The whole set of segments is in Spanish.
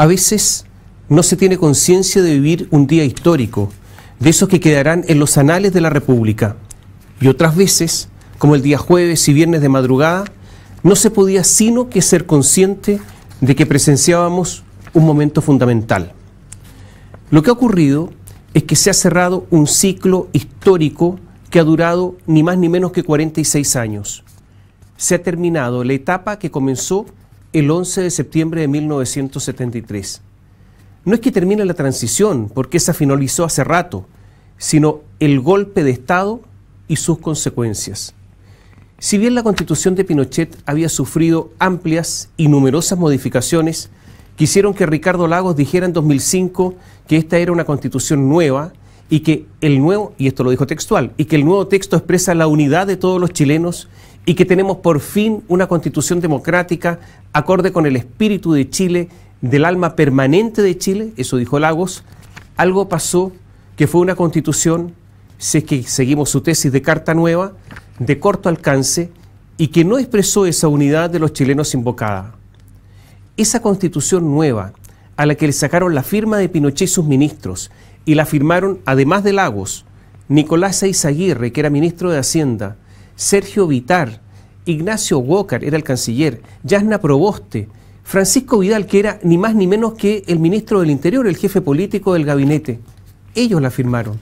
a veces no se tiene conciencia de vivir un día histórico, de esos que quedarán en los anales de la República. Y otras veces, como el día jueves y viernes de madrugada, no se podía sino que ser consciente de que presenciábamos un momento fundamental. Lo que ha ocurrido es que se ha cerrado un ciclo histórico que ha durado ni más ni menos que 46 años. Se ha terminado la etapa que comenzó el 11 de septiembre de 1973. No es que termine la transición, porque esa finalizó hace rato, sino el golpe de Estado y sus consecuencias. Si bien la constitución de Pinochet había sufrido amplias y numerosas modificaciones, quisieron que Ricardo Lagos dijera en 2005 que esta era una constitución nueva y que el nuevo, y esto lo dijo textual, y que el nuevo texto expresa la unidad de todos los chilenos y que tenemos por fin una constitución democrática acorde con el espíritu de Chile, del alma permanente de Chile, eso dijo Lagos, algo pasó que fue una constitución, si es que seguimos su tesis de Carta Nueva, de corto alcance y que no expresó esa unidad de los chilenos invocada. Esa constitución nueva, a la que le sacaron la firma de Pinochet y sus ministros, y la firmaron, además de Lagos, Nicolás Aguirre, que era ministro de Hacienda, Sergio Vitar, Ignacio Walker, era el canciller, Yasna Proboste, Francisco Vidal, que era ni más ni menos que el ministro del Interior, el jefe político del gabinete. Ellos la firmaron.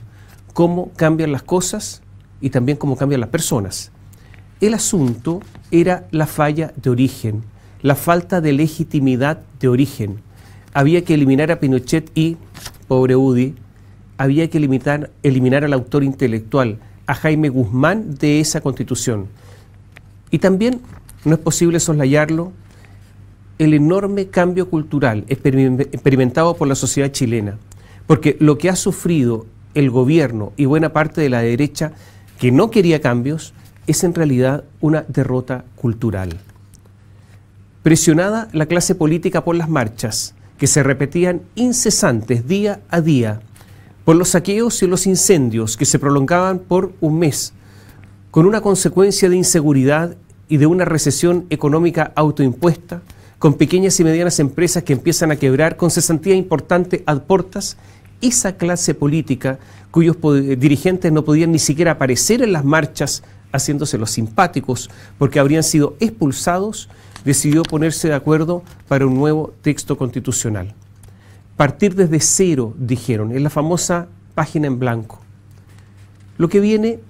Cómo cambian las cosas y también cómo cambian las personas. El asunto era la falla de origen, la falta de legitimidad de origen. Había que eliminar a Pinochet y, pobre Udi, había que eliminar al autor intelectual, a Jaime Guzmán de esa constitución. Y también no es posible soslayarlo el enorme cambio cultural experimentado por la sociedad chilena, porque lo que ha sufrido el gobierno y buena parte de la derecha que no quería cambios es en realidad una derrota cultural. Presionada la clase política por las marchas, que se repetían incesantes día a día, por los saqueos y los incendios que se prolongaban por un mes, con una consecuencia de inseguridad y de una recesión económica autoimpuesta, con pequeñas y medianas empresas que empiezan a quebrar, con cesantía importante ad portas, esa clase política cuyos eh, dirigentes no podían ni siquiera aparecer en las marchas haciéndose los simpáticos porque habrían sido expulsados, decidió ponerse de acuerdo para un nuevo texto constitucional. Partir desde cero, dijeron, es la famosa página en blanco. Lo que viene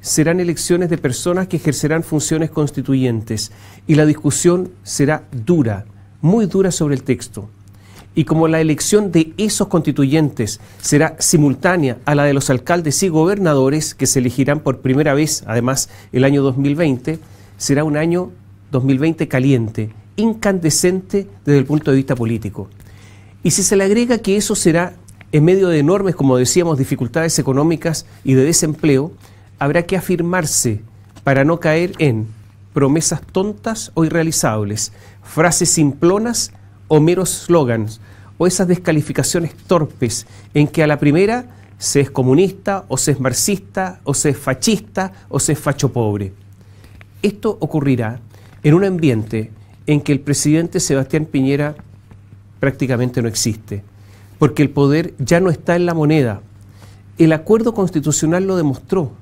serán elecciones de personas que ejercerán funciones constituyentes y la discusión será dura, muy dura sobre el texto. Y como la elección de esos constituyentes será simultánea a la de los alcaldes y gobernadores que se elegirán por primera vez, además, el año 2020, será un año 2020 caliente, incandescente desde el punto de vista político. Y si se le agrega que eso será en medio de enormes, como decíamos, dificultades económicas y de desempleo, habrá que afirmarse para no caer en promesas tontas o irrealizables, frases simplonas o meros slogans, o esas descalificaciones torpes en que a la primera se es comunista o se es marxista o se es fascista o se es facho pobre. Esto ocurrirá en un ambiente en que el presidente Sebastián Piñera prácticamente no existe, porque el poder ya no está en la moneda. El acuerdo constitucional lo demostró.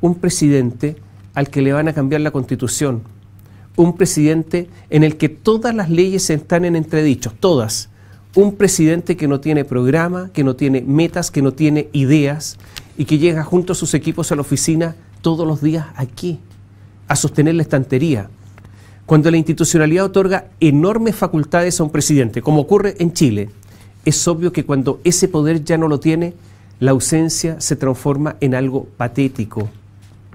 Un presidente al que le van a cambiar la constitución, un presidente en el que todas las leyes están en entredichos, todas. Un presidente que no tiene programa, que no tiene metas, que no tiene ideas y que llega junto a sus equipos a la oficina todos los días aquí a sostener la estantería. Cuando la institucionalidad otorga enormes facultades a un presidente, como ocurre en Chile, es obvio que cuando ese poder ya no lo tiene, la ausencia se transforma en algo patético,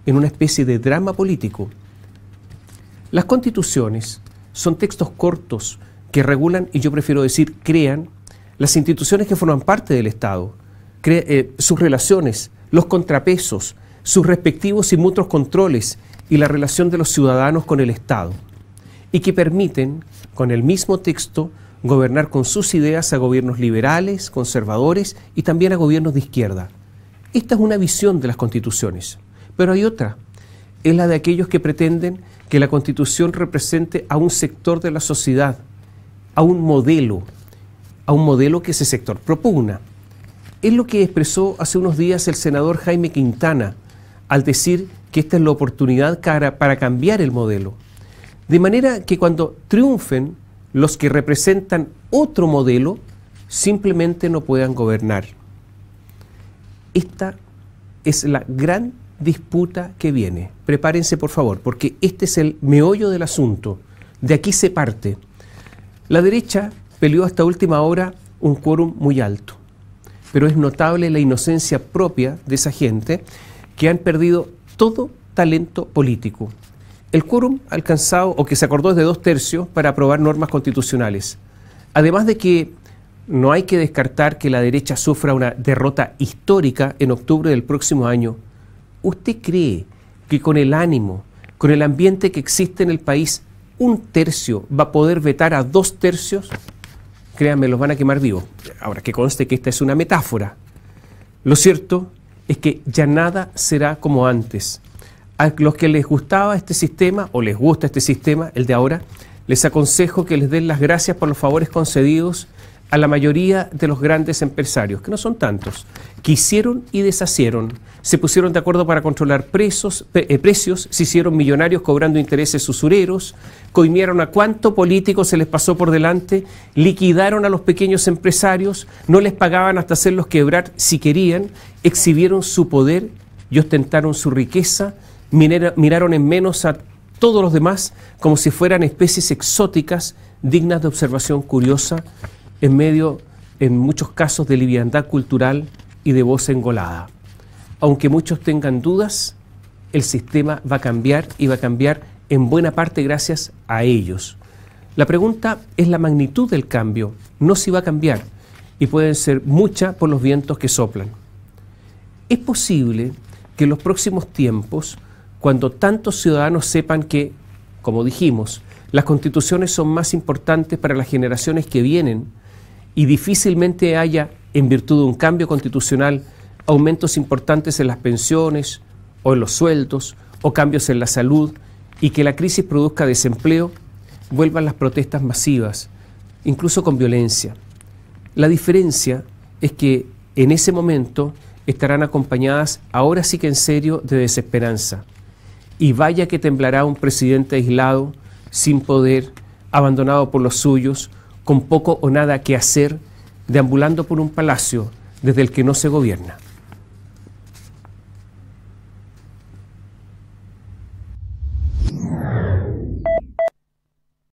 en una especie de drama político. Las constituciones son textos cortos que regulan, y yo prefiero decir crean, las instituciones que forman parte del Estado, eh, sus relaciones, los contrapesos, sus respectivos y mutuos controles y la relación de los ciudadanos con el Estado y que permiten, con el mismo texto, gobernar con sus ideas a gobiernos liberales, conservadores y también a gobiernos de izquierda. Esta es una visión de las constituciones, pero hay otra, es la de aquellos que pretenden que la constitución represente a un sector de la sociedad, a un modelo, a un modelo que ese sector propugna. Es lo que expresó hace unos días el senador Jaime Quintana al decir que esta es la oportunidad para cambiar el modelo. De manera que cuando triunfen los que representan otro modelo, simplemente no puedan gobernar. Esta es la gran disputa que viene. Prepárense por favor, porque este es el meollo del asunto. De aquí se parte. La derecha peleó hasta última hora un quórum muy alto, pero es notable la inocencia propia de esa gente que han perdido todo talento político el quórum alcanzado o que se acordó es de dos tercios para aprobar normas constitucionales. Además de que no hay que descartar que la derecha sufra una derrota histórica en octubre del próximo año, ¿usted cree que con el ánimo, con el ambiente que existe en el país, un tercio va a poder vetar a dos tercios? Créanme, los van a quemar vivos. Ahora, que conste que esta es una metáfora. Lo cierto es que ya nada será como antes a los que les gustaba este sistema o les gusta este sistema, el de ahora, les aconsejo que les den las gracias por los favores concedidos a la mayoría de los grandes empresarios, que no son tantos, que hicieron y deshacieron, se pusieron de acuerdo para controlar eh, precios, se hicieron millonarios cobrando intereses usureros, coimieron a cuánto político se les pasó por delante, liquidaron a los pequeños empresarios, no les pagaban hasta hacerlos quebrar si querían, exhibieron su poder y ostentaron su riqueza miraron en menos a todos los demás como si fueran especies exóticas dignas de observación curiosa en medio, en muchos casos, de liviandad cultural y de voz engolada. Aunque muchos tengan dudas, el sistema va a cambiar y va a cambiar en buena parte gracias a ellos. La pregunta es la magnitud del cambio, no si va a cambiar, y pueden ser mucha por los vientos que soplan. Es posible que en los próximos tiempos cuando tantos ciudadanos sepan que, como dijimos, las constituciones son más importantes para las generaciones que vienen y difícilmente haya, en virtud de un cambio constitucional, aumentos importantes en las pensiones o en los sueldos o cambios en la salud y que la crisis produzca desempleo, vuelvan las protestas masivas, incluso con violencia. La diferencia es que en ese momento estarán acompañadas ahora sí que en serio de desesperanza. Y vaya que temblará un presidente aislado, sin poder, abandonado por los suyos, con poco o nada que hacer, deambulando por un palacio desde el que no se gobierna.